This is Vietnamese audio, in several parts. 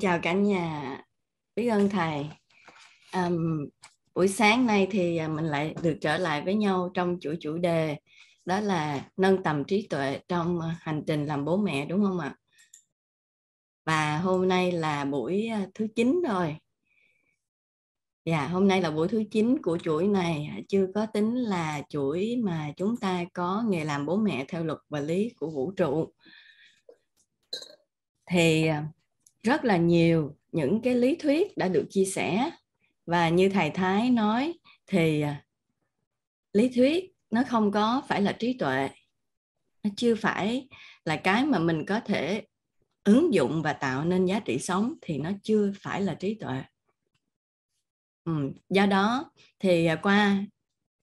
chào cả nhà. Biết ơn thầy. Um, buổi sáng nay thì à, mình lại được trở lại với nhau trong chuỗi chủ đề đó là nâng tầm trí tuệ trong à, hành trình làm bố mẹ đúng không ạ? Và hôm nay là buổi à, thứ 9 rồi. Dạ, hôm nay là buổi thứ 9 của chuỗi này, chưa có tính là chuỗi mà chúng ta có nghề làm bố mẹ theo luật và lý của vũ trụ. Thì rất là nhiều những cái lý thuyết đã được chia sẻ và như thầy thái nói thì à, lý thuyết nó không có phải là trí tuệ nó chưa phải là cái mà mình có thể ứng dụng và tạo nên giá trị sống thì nó chưa phải là trí tuệ ừ. do đó thì à, qua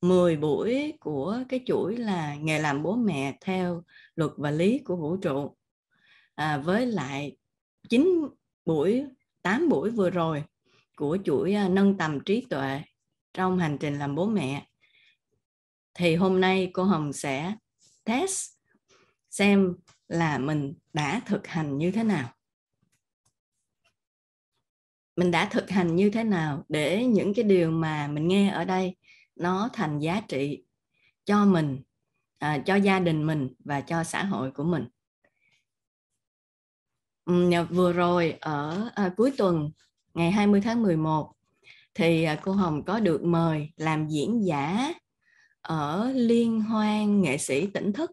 10 buổi của cái chuỗi là nghề làm bố mẹ theo luật và lý của vũ trụ à, với lại 9 buổi 8 buổi vừa rồi của chuỗi à, nâng tầm trí tuệ trong hành trình làm bố mẹ thì hôm nay cô Hồng sẽ test xem là mình đã thực hành như thế nào mình đã thực hành như thế nào để những cái điều mà mình nghe ở đây nó thành giá trị cho mình à, cho gia đình mình và cho xã hội của mình vừa rồi ở à, cuối tuần ngày 20 tháng 11 thì à, cô Hồng có được mời làm diễn giả ở liên hoan nghệ sĩ tỉnh thức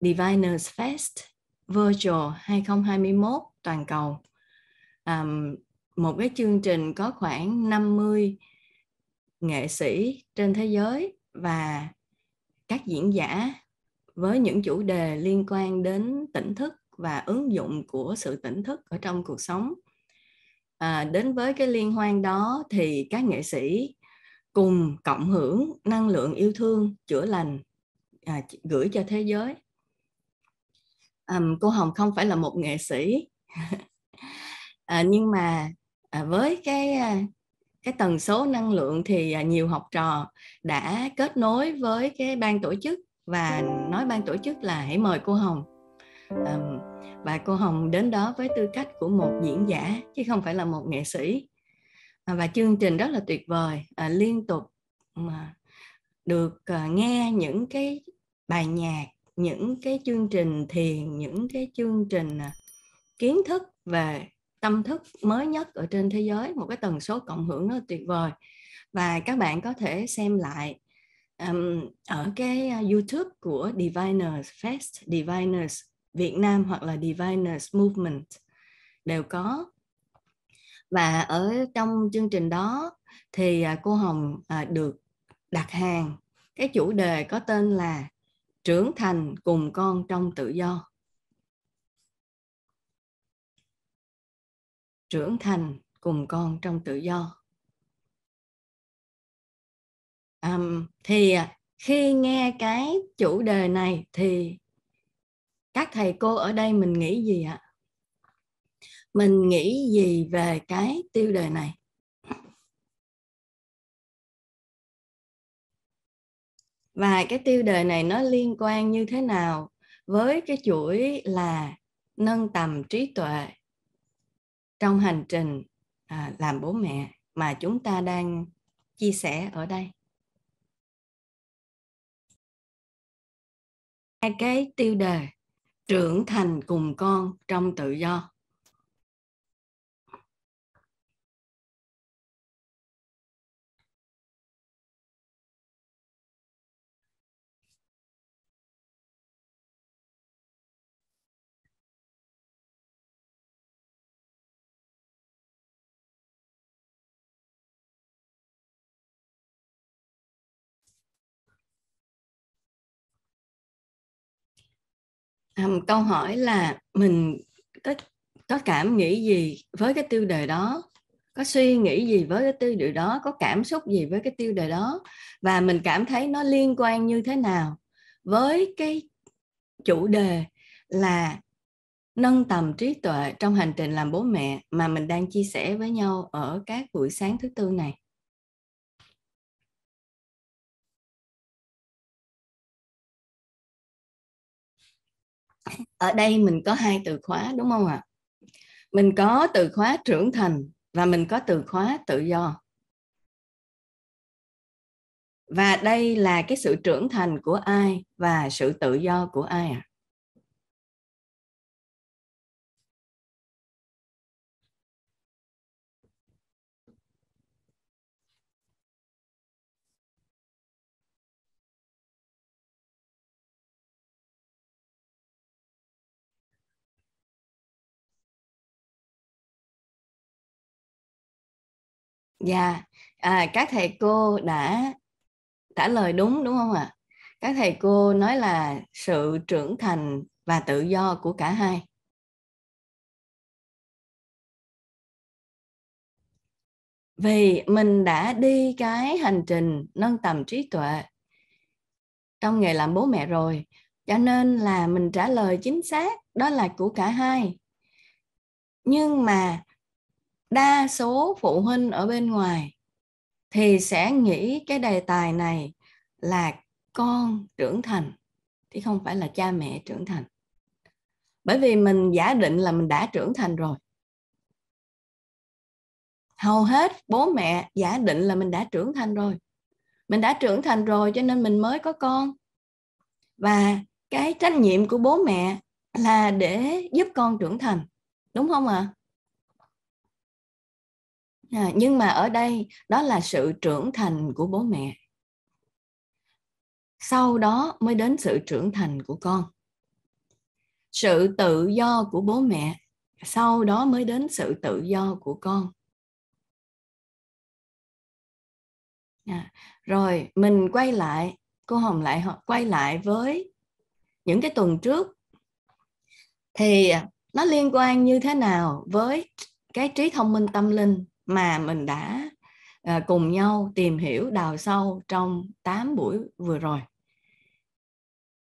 Diviners Fest Virtual 2021 toàn cầu. À, một cái chương trình có khoảng 50 nghệ sĩ trên thế giới và các diễn giả với những chủ đề liên quan đến tỉnh thức và ứng dụng của sự tỉnh thức ở trong cuộc sống à, đến với cái liên hoan đó thì các nghệ sĩ cùng cộng hưởng năng lượng yêu thương chữa lành à, gửi cho thế giới à, cô hồng không phải là một nghệ sĩ à, nhưng mà à, với cái à, cái tần số năng lượng thì à, nhiều học trò đã kết nối với cái ban tổ chức và nói ban tổ chức là hãy mời cô Hồng và cô Hồng đến đó với tư cách của một diễn giả chứ không phải là một nghệ sĩ à, và chương trình rất là tuyệt vời à, liên tục mà được à, nghe những cái bài nhạc những cái chương trình thiền những cái chương trình kiến thức về tâm thức mới nhất ở trên thế giới một cái tần số cộng hưởng rất là tuyệt vời và các bạn có thể xem lại um, ở cái YouTube của Diviners Fest Diviners Việt Nam hoặc là Diviners Movement đều có và ở trong chương trình đó thì à, cô Hồng à, được đặt hàng cái chủ đề có tên là trưởng thành cùng con trong tự do trưởng thành cùng con trong tự do um, thì à, khi nghe cái chủ đề này thì các thầy cô ở đây mình nghĩ gì ạ mình nghĩ gì về cái tiêu đề này và cái tiêu đề này nó liên quan như thế nào với cái chuỗi là nâng tầm trí tuệ trong hành trình à, làm bố mẹ mà chúng ta đang chia sẻ ở đây hai cái tiêu đề trưởng thành cùng con trong tự do um, câu hỏi là mình có có cảm nghĩ gì với cái tiêu đề đó có suy nghĩ gì với cái tiêu đề đó có cảm xúc gì với cái tiêu đề đó và mình cảm thấy nó liên quan như thế nào với cái chủ đề là nâng tầm trí tuệ trong hành trình làm bố mẹ mà mình đang chia sẻ với nhau ở các buổi sáng thứ tư này ở đây mình có hai từ khóa đúng không ạ mình có từ khóa trưởng thành và mình có từ khóa tự do và đây là cái sự trưởng thành của ai và sự tự do của ai ạ à? Dạ, à, các thầy cô đã trả lời đúng đúng không ạ? Các thầy cô nói là sự trưởng thành và tự do của cả hai. Vì mình đã đi cái hành trình nâng tầm trí tuệ trong nghề làm bố mẹ rồi, cho nên là mình trả lời chính xác đó là của cả hai. Nhưng mà đa số phụ huynh ở bên ngoài thì sẽ nghĩ cái đề tài này là con trưởng thành chứ không phải là cha mẹ trưởng thành bởi vì mình giả định là mình đã trưởng thành rồi hầu hết bố mẹ giả định là mình đã trưởng thành rồi mình đã trưởng thành rồi cho nên mình mới có con và cái trách nhiệm của bố mẹ là để giúp con trưởng thành đúng không ạ à? à, nhưng mà ở đây đó là sự trưởng thành của bố mẹ sau đó mới đến sự trưởng thành của con sự tự do của bố mẹ sau đó mới đến sự tự do của con à, rồi mình quay lại cô hồng lại quay lại với những cái tuần trước thì nó liên quan như thế nào với cái trí thông minh tâm linh mà mình đã ờ, cùng nhau tìm hiểu đào sâu trong 8 buổi vừa rồi.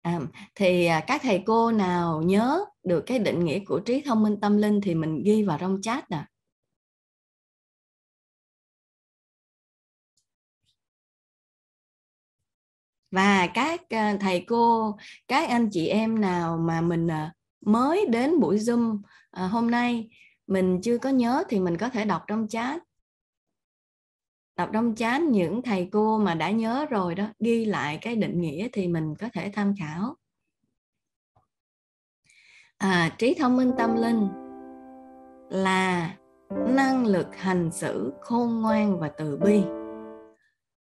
À, thì à, các thầy cô nào nhớ được cái định nghĩa của trí thông minh tâm linh thì mình ghi vào trong chat nè. và các ờ, thầy cô các anh chị em nào mà mình ờ, mới đến buổi zoom hôm nay mình chưa có nhớ thì mình có thể đọc trong chat đọc trong chat những thầy cô mà đã nhớ rồi đó ghi lại cái định nghĩa thì mình có thể tham khảo à, trí thông minh tâm linh là năng lực hành xử khôn ngoan và từ bi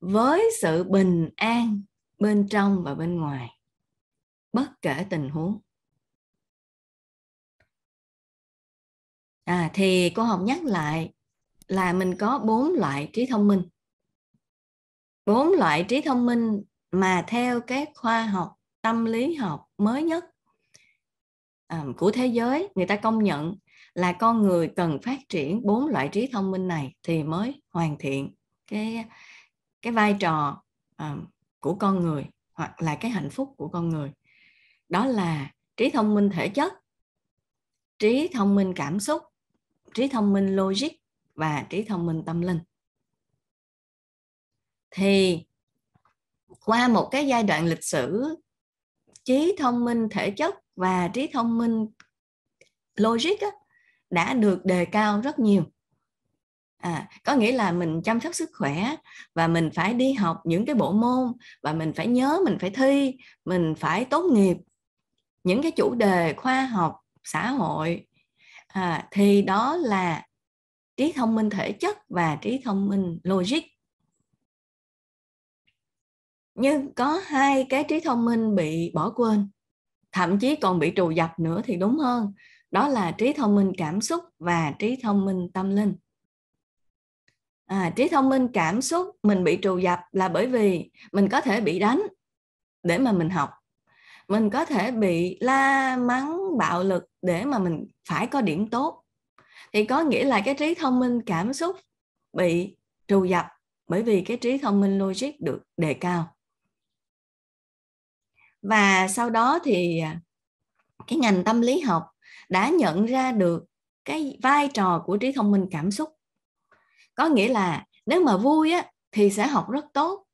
với sự bình an bên trong và bên ngoài bất kể tình huống à, thì cô học nhắc lại là mình có bốn loại trí thông minh bốn loại trí thông minh mà theo các khoa học tâm lý học mới nhất à, của thế giới người ta công nhận là con người cần phát triển bốn loại trí thông minh này thì mới hoàn thiện cái cái vai trò à, của con người hoặc là cái hạnh phúc của con người đó là trí thông minh thể chất trí thông minh cảm xúc trí thông minh logic và trí thông minh tâm linh thì qua một cái giai đoạn lịch sử trí thông minh thể chất và trí thông minh logic á, đã được đề cao rất nhiều à, có nghĩa là mình chăm sóc sức khỏe và mình phải đi học những cái bộ môn và mình phải nhớ mình phải thi mình phải tốt nghiệp những cái chủ đề khoa học xã hội à, thì đó là trí thông minh thể chất và trí thông minh logic nhưng có hai cái trí thông minh bị bỏ quên thậm chí còn bị trù dập nữa thì đúng hơn đó là trí thông minh cảm xúc và trí thông minh tâm linh à, trí thông minh cảm xúc mình bị trù dập là bởi vì mình có thể bị đánh để mà mình học mình có thể bị la mắng bạo lực để mà mình phải có điểm tốt thì có nghĩa là cái trí thông minh cảm xúc bị trù dập bởi vì cái trí thông minh logic được đề cao và sau đó thì à, cái ngành tâm lý học đã nhận ra được cái vai trò của trí thông minh cảm xúc có nghĩa là nếu mà vui á, thì sẽ học rất tốt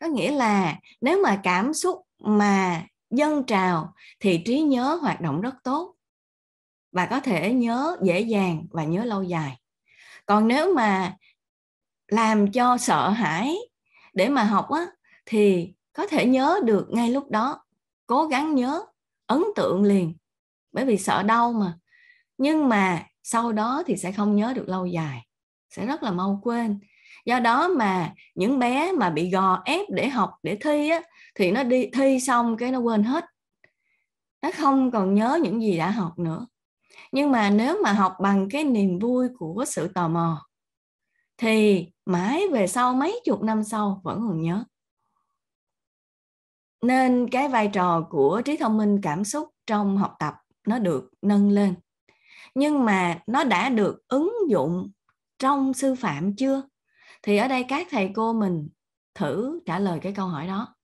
có nghĩa là nếu mà cảm xúc mà dân trào thì trí nhớ hoạt động rất tốt và có thể nhớ dễ dàng và nhớ lâu dài còn nếu mà làm cho sợ hãi để mà học á thì có thể nhớ được ngay lúc đó cố gắng nhớ ấn tượng liền bởi vì sợ đau mà nhưng mà sau đó thì sẽ không nhớ được lâu dài sẽ rất là mau quên do đó mà những bé mà bị gò ép để học để thi á, thì nó đi thi xong cái nó quên hết nó không còn nhớ những gì đã học nữa nhưng mà nếu mà học bằng cái niềm vui của sự tò mò thì mãi về sau mấy chục năm sau vẫn còn nhớ nên cái vai trò của trí thông minh cảm xúc trong học tập nó được nâng lên nhưng mà nó đã được ứng dụng trong sư phạm chưa thì ở đây các thầy cô mình thử trả lời cái câu hỏi đó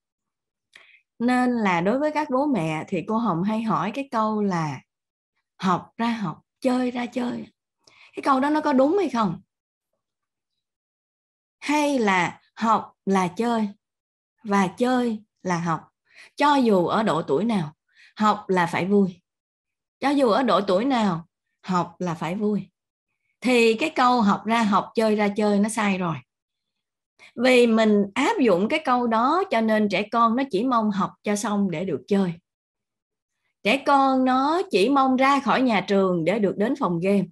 nên là đối với các bố mẹ thì cô hồng hay hỏi cái câu là học ra học chơi ra chơi cái câu đó nó có đúng hay không hay là học là chơi và chơi là học cho dù ở độ tuổi nào học là phải vui cho dù ở độ tuổi nào học là phải vui thì cái câu học ra học chơi ra chơi nó sai rồi vì mình áp dụng cái câu đó cho nên trẻ con nó chỉ mong học cho xong để được chơi trẻ con nó chỉ mong ra khỏi nhà trường để được đến phòng game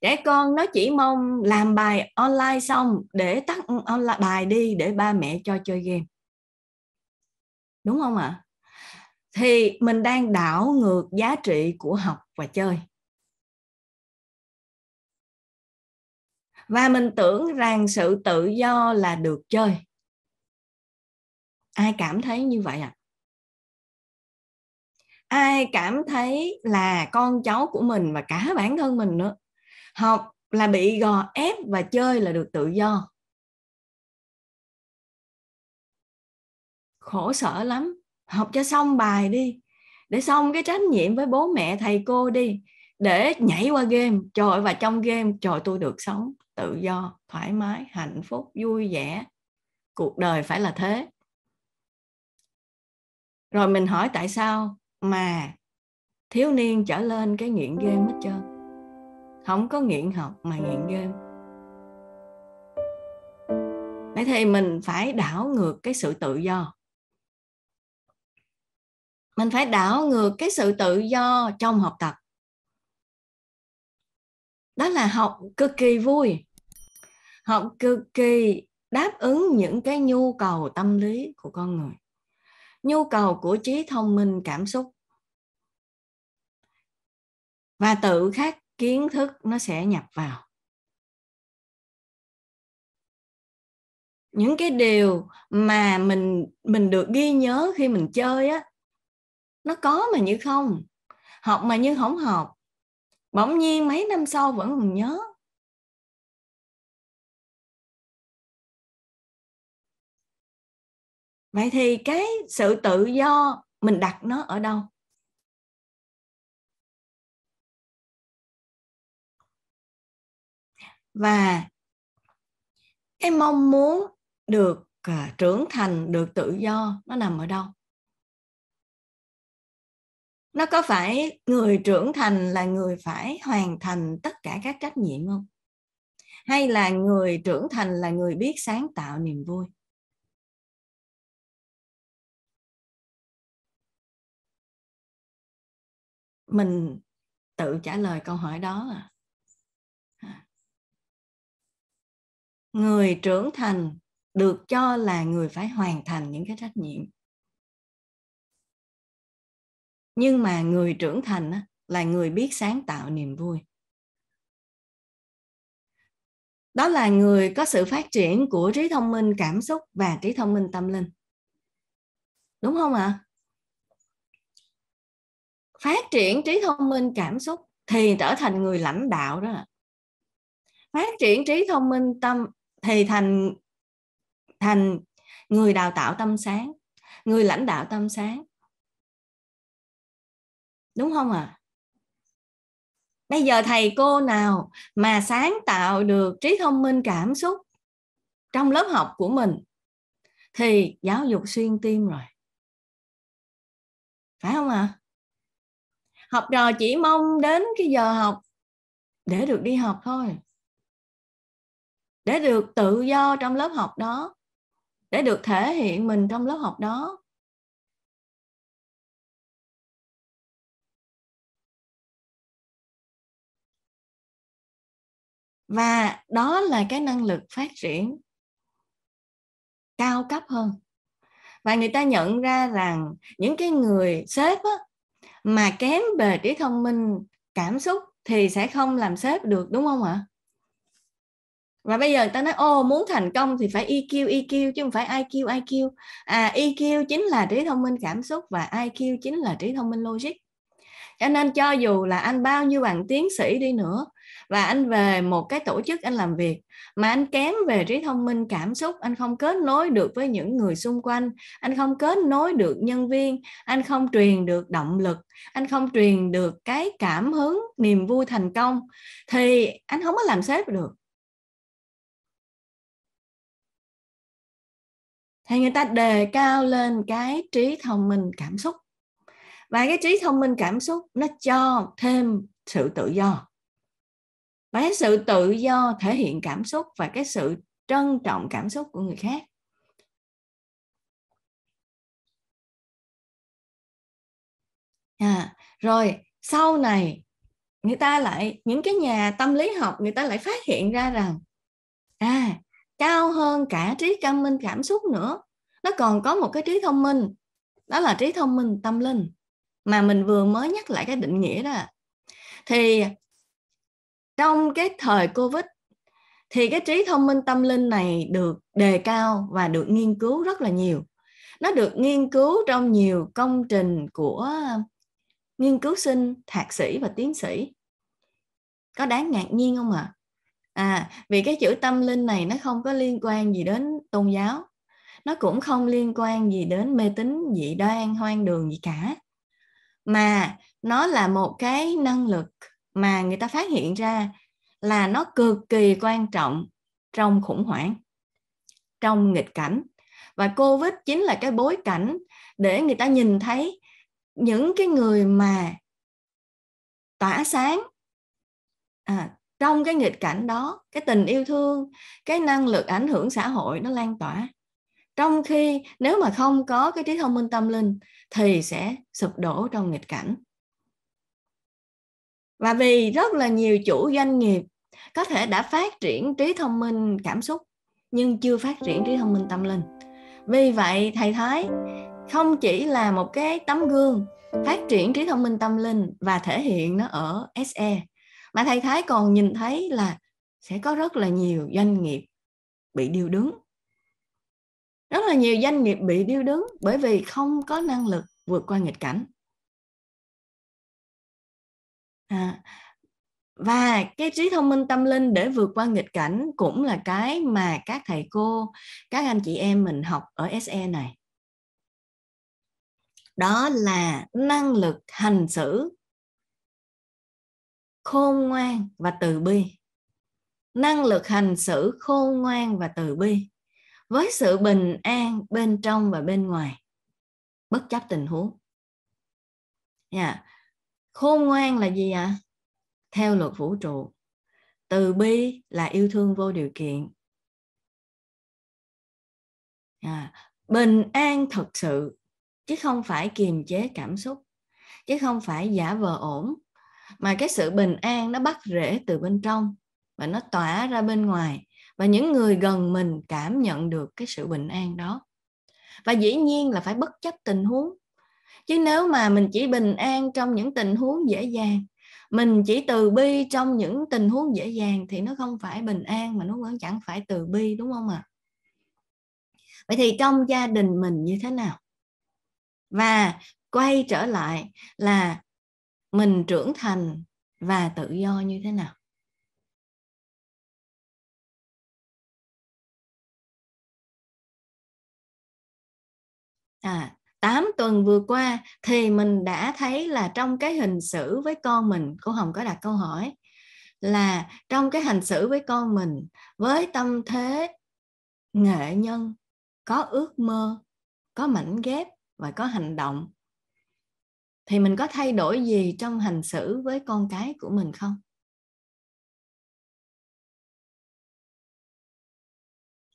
trẻ con nó chỉ mong làm bài online xong để tắt online bài đi để ba mẹ cho chơi game đúng không ạ à? thì mình đang đảo ngược giá trị của học và chơi và mình tưởng rằng sự tự do là được chơi ai cảm thấy như vậy ạ à? ai cảm thấy là con cháu của mình và cả bản thân mình nữa học là bị gò ép và chơi là được tự do khổ sở lắm học cho xong bài đi để xong cái trách nhiệm với bố mẹ thầy cô đi để nhảy qua game trời và trong game trời tôi được sống tự do thoải mái hạnh phúc vui vẻ cuộc đời phải là thế rồi mình hỏi tại sao mà thiếu niên trở lên cái nghiện game hết trơn không có nghiện học mà nghiện game vậy thì mình phải đảo ngược cái sự tự do mình phải đảo ngược cái sự tự do trong học tập đó là học cực kỳ vui học cực kỳ đáp ứng những cái nhu cầu tâm lý của con người nhu cầu của trí thông minh cảm xúc và tự khắc kiến thức nó sẽ nhập vào những cái điều mà mình mình được ghi nhớ khi mình chơi á nó có mà như không học mà như không học bỗng nhiên mấy năm sau vẫn còn nhớ vậy thì cái sự tự do mình đặt nó ở đâu và cái mong muốn được à, trưởng thành được tự do nó nằm ở đâu nó có phải người trưởng thành là người phải hoàn thành tất cả các trách nhiệm không hay là người trưởng thành là người biết sáng tạo niềm vui mình tự trả lời câu hỏi đó à người trưởng thành được cho là người phải hoàn thành những cái trách nhiệm nhưng mà người trưởng thành là người biết sáng tạo niềm vui đó là người có sự phát triển của trí thông minh cảm xúc và trí thông minh tâm linh đúng không ạ à? phát triển trí thông minh cảm xúc thì trở thành người lãnh đạo đó phát triển trí thông minh tâm thì thành thành người đào tạo tâm sáng người lãnh đạo tâm sáng đúng không ạ à? bây giờ thầy cô nào mà sáng tạo được trí thông minh cảm xúc trong lớp học của mình thì giáo dục xuyên tim rồi phải không ạ à? học trò chỉ mong đến cái giờ học để được đi học thôi để được tự do trong lớp học đó để được thể hiện mình trong lớp học đó và đó là cái năng lực phát triển cao cấp hơn và người ta nhận ra rằng những cái người sếp á, mà kém về trí thông minh cảm xúc thì sẽ không làm sếp được đúng không ạ và bây giờ ta nói ô muốn thành công thì phải EQ EQ chứ không phải IQ IQ à EQ chính là trí thông minh cảm xúc và IQ chính là trí thông minh logic cho nên cho dù là anh bao nhiêu bằng tiến sĩ đi nữa và anh về một cái tổ chức anh làm việc mà anh kém về trí thông minh cảm xúc anh không kết nối được với những người xung quanh anh không kết nối được nhân viên anh không truyền được động lực anh không truyền được cái cảm hứng niềm vui thành công thì anh không có làm sếp được thì người ta đề cao lên cái trí thông minh cảm xúc và cái trí thông minh cảm xúc nó cho thêm sự tự do và cái sự tự do thể hiện cảm xúc và cái sự trân trọng cảm xúc của người khác à, rồi sau này người ta lại những cái nhà tâm lý học người ta lại phát hiện ra rằng à cao hơn cả trí cảm minh cảm xúc nữa nó còn có một cái trí thông minh đó là trí thông minh tâm linh mà mình vừa mới nhắc lại cái định nghĩa đó thì trong cái thời covid thì cái trí thông minh tâm linh này được đề cao và được nghiên cứu rất là nhiều nó được nghiên cứu trong nhiều công trình của nghiên cứu sinh thạc sĩ và tiến sĩ có đáng ngạc nhiên không ạ à? à vì cái chữ tâm linh này nó không có liên quan gì đến tôn giáo nó cũng không liên quan gì đến mê tín dị đoan hoang đường gì cả mà nó là một cái năng lực mà người ta phát hiện ra là nó cực kỳ quan trọng trong khủng hoảng, trong nghịch cảnh. Và Covid chính là cái bối cảnh để người ta nhìn thấy những cái người mà tỏa sáng à, trong cái nghịch cảnh đó, cái tình yêu thương, cái năng lực ảnh hưởng xã hội nó lan tỏa. Trong khi nếu mà không có cái trí thông minh tâm linh thì sẽ sụp đổ trong nghịch cảnh và vì rất là nhiều chủ doanh nghiệp có thể đã phát triển trí thông minh cảm xúc nhưng chưa phát triển trí thông minh tâm linh vì vậy thầy thái không chỉ là một cái tấm gương phát triển trí thông minh tâm linh và thể hiện nó ở se mà thầy thái còn nhìn thấy là sẽ có rất là nhiều doanh nghiệp bị điêu đứng rất là nhiều doanh nghiệp bị điêu đứng bởi vì không có năng lực vượt qua nghịch cảnh à, và cái trí thông minh tâm linh để vượt qua nghịch cảnh cũng là cái mà các thầy cô các anh chị em mình học ở se này đó là năng lực hành xử khôn ngoan và từ bi năng lực hành xử khôn ngoan và từ bi với sự bình an bên trong và bên ngoài bất chấp tình huống yeah. Dạ khôn ngoan là gì ạ à? theo luật vũ trụ từ bi là yêu thương vô điều kiện à, bình an thật sự chứ không phải kiềm chế cảm xúc chứ không phải giả vờ ổn mà cái sự bình an nó bắt rễ từ bên trong và nó tỏa ra bên ngoài và những người gần mình cảm nhận được cái sự bình an đó và dĩ nhiên là phải bất chấp tình huống chứ nếu mà mình chỉ bình an trong những tình huống dễ dàng mình chỉ từ bi trong những tình huống dễ dàng thì nó không phải bình an mà nó vẫn chẳng phải từ bi đúng không ạ à? vậy thì trong gia đình mình như thế nào và quay trở lại là mình trưởng thành và tự do như thế nào à tuần vừa qua thì mình đã thấy là trong cái hình xử với con mình cô hồng có đặt câu hỏi là trong cái hành xử với con mình với tâm thế nghệ nhân có ước mơ có mảnh ghép và có hành động thì mình có thay đổi gì trong hành xử với con cái của mình không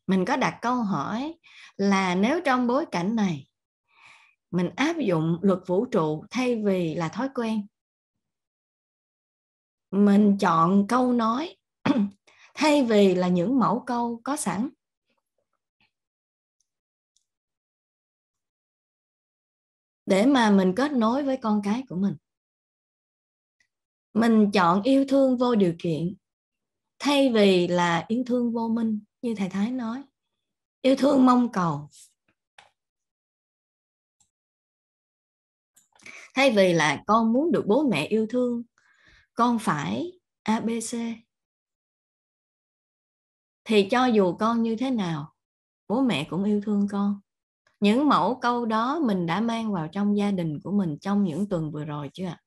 mình có đặt câu hỏi là nếu trong bối cảnh này mình áp dụng luật vũ trụ thay vì là thói quen mình chọn câu nói thay vì là những mẫu câu có sẵn để mà mình kết nối với con cái của mình mình chọn yêu thương vô điều kiện thay vì là yêu thương vô minh như thầy thái nói yêu thương mong cầu thay vì là con muốn được bố mẹ yêu thương con phải abc thì cho dù con như thế nào bố mẹ cũng yêu thương con những mẫu câu đó mình đã mang vào trong gia đình của mình trong những tuần vừa rồi chưa ạ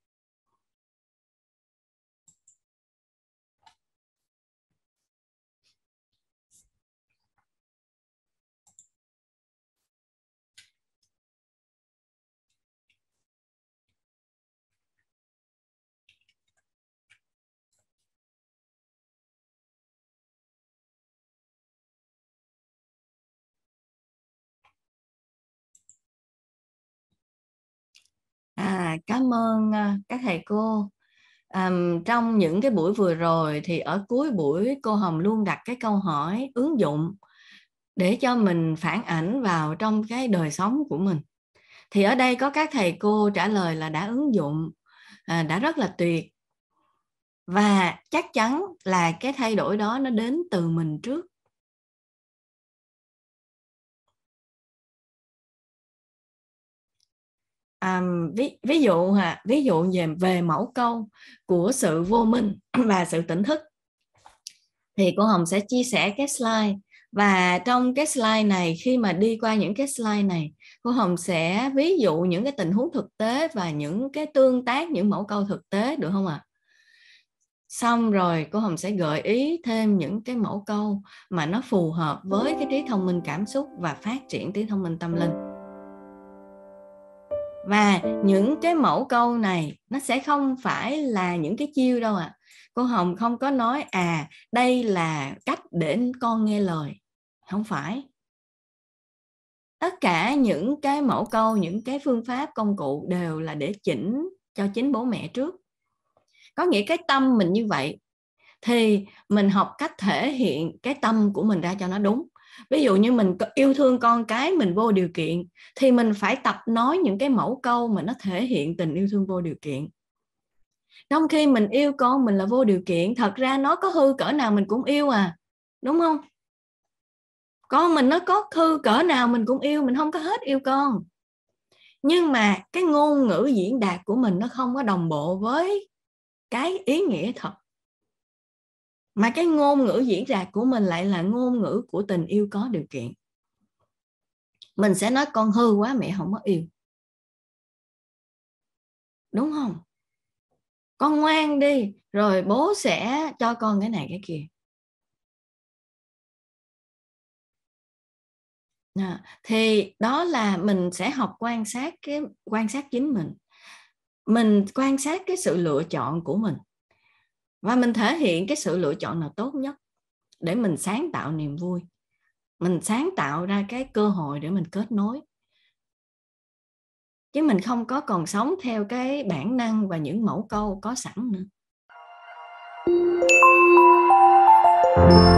cảm ơn à, các thầy cô um, trong những cái buổi vừa rồi thì ở cuối buổi cô hồng luôn đặt cái câu hỏi ứng dụng để cho mình phản ảnh vào trong cái đời sống của mình thì ở đây có các thầy cô trả lời là đã ứng dụng à, đã rất là tuyệt và chắc chắn là cái thay đổi đó nó đến từ mình trước um, ví, ví dụ ha ví dụ về về mẫu câu của sự vô minh và sự tỉnh thức thì cô hồng sẽ chia sẻ cái slide và trong cái slide này khi mà đi qua những cái slide này cô hồng sẽ ví dụ những cái tình huống thực tế và những cái tương tác những mẫu câu thực tế được không ạ à? xong rồi cô hồng sẽ gợi ý thêm những cái mẫu câu mà nó phù hợp với cái trí thông minh cảm xúc và phát triển trí thông minh tâm linh và những cái mẫu câu này nó sẽ không phải là những cái chiêu đâu ạ à. cô hồng không có nói à đây là cách để con nghe lời không phải tất cả những cái mẫu câu những cái phương pháp công cụ đều là để chỉnh cho chính bố mẹ trước có nghĩa cái tâm mình như vậy thì mình học cách thể hiện cái tâm của mình ra cho nó đúng ví dụ như mình yêu thương con cái mình vô điều kiện thì mình phải tập nói những cái mẫu câu mà nó thể hiện tình yêu thương vô điều kiện trong khi mình yêu con mình là vô điều kiện thật ra nó có hư cỡ nào mình cũng yêu à đúng không con mình nó có hư cỡ nào mình cũng yêu mình không có hết yêu con nhưng mà cái ngôn ngữ diễn đạt của mình nó không có đồng bộ với cái ý nghĩa thật mà cái ngôn ngữ diễn đạt của mình lại là ngôn ngữ của tình yêu có điều kiện mình sẽ nói con hư quá mẹ không có yêu đúng không con ngoan đi rồi bố sẽ cho con cái này cái kia à, thì đó là mình sẽ học quan sát cái quan sát chính mình mình quan sát cái sự lựa chọn của mình và mình thể hiện cái sự lựa chọn nào tốt nhất để mình sáng tạo niềm vui mình sáng tạo ra cái cơ hội để mình kết nối chứ mình không có còn sống theo cái bản năng và những mẫu câu có sẵn nữa thank you